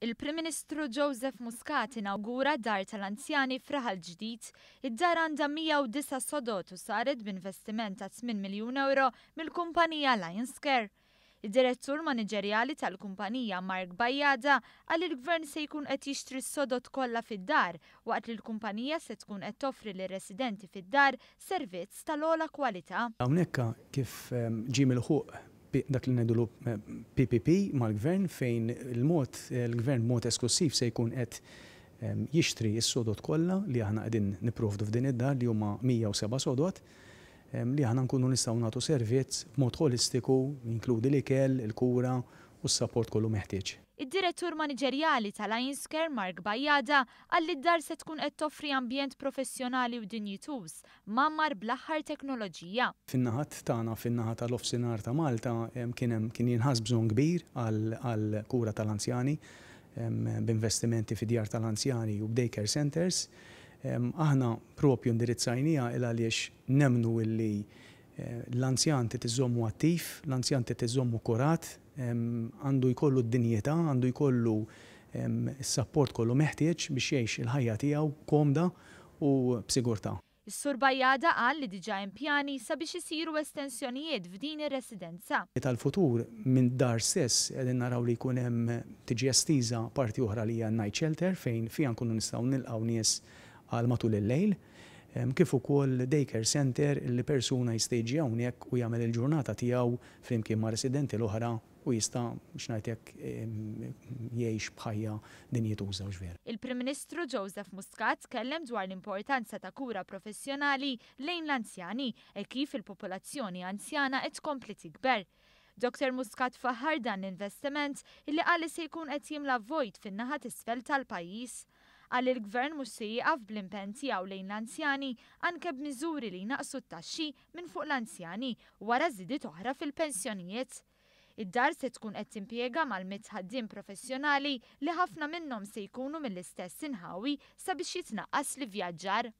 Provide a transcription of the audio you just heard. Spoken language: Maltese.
Il-Prim Ministru Joseph Muscat inaugura dar tal-anzjani fraħal ġdid, id-dar għandha 109 sodot u saret b'investiment ta' 8 miljun euro mill-kumpanija Lionscare. Id-direttur maniġerjali tal-kumpanija Mark Bajjada għal il-gvern se jkun qed jixtri s-sodot kollha fid-dar waqt li l-kumpanija se tkun qed toffri lir residenti fid-dar servizz tal-ola kwalità. Hawnhekk kif ehm, ġim il-ħuq dak li ngħidulu PPP eh, mal-gvern fejn il-mod il-gvern mod esklusiv se jkun qed ehm, jixtri s-sodot kollha li aħna qegħdin nipprovdu f'din id-dar li huma 107 sodot ehm, li aħna nkunu nistgħu nagħtu servizz b'mod holistiku, jinkludi l-ikel, il-kura, il kura u s sapport kollu meħtieġ. Id-direttur maniġerjali tal-Lions Care Mark Bajjada għalli d-dar se tkun qed toffri ambjent professjonali u dinjitus mammar bl-aħħar teknoloġija. Fin-naħat tagħna fin-naħat tal-Ofsinar ta' Malta kien hemm kien jinħas bżonn kbir għal kura tal-anzjani b'investimenti fid-djar tal-anzjani u b'daycare centers. Aħna propju ndirizzajnija il għaliex nemnu illi Eh, l-anzjanti tiżommu attiv, l-anzjanti tiżommu kurat, għandu jkollu d-dinjeta, għandu jkollu s-sapport kollu meħtieġ biex jgħix il-ħajja tiegħu komda u b'sigurtà. Is-sur Bajjada qal li diġa' impjani sabiex isiru estensjonijiet f'din ir-residenza. Tal-futur minn dar stess qegħdin naraw li jkun hemm tiġi estiża parti oħra li hija night shelter fejn fiha nkunu nistgħu nilqgħu nies għal matul il-lejl kif ukoll daycare center li persuna jistejġi hawnhekk u jagħmel il-ġurnata tiegħu flimkien ma' residenti l-oħra u jista jekk jgħix bħajja din jituża u Il-Prim Ministru Joseph Muscat kellem dwar l-importanza ta' kura professjonali lejn l-anzjani e kif il-popolazzjoni anzjana qed tkompli tikber. Dr. Muscat faħar dan l-investiment illi għalli se jkun qed jimla vojt fin-naħa tisfel tal-pajjiż għal il-gvern mux sijiqaf bl-impen lejn l-anzjani anke b'miżuri li naqsu t-taxxi minn fuq l-anzjani wara zidi oħra fil-pensjonijiet. Id-dar se tkun qed timpjega mal-mitħaddim professjonali li ħafna minnhom se jkunu mill-istess inħawi sabiex jitnaqqas li vjaġġar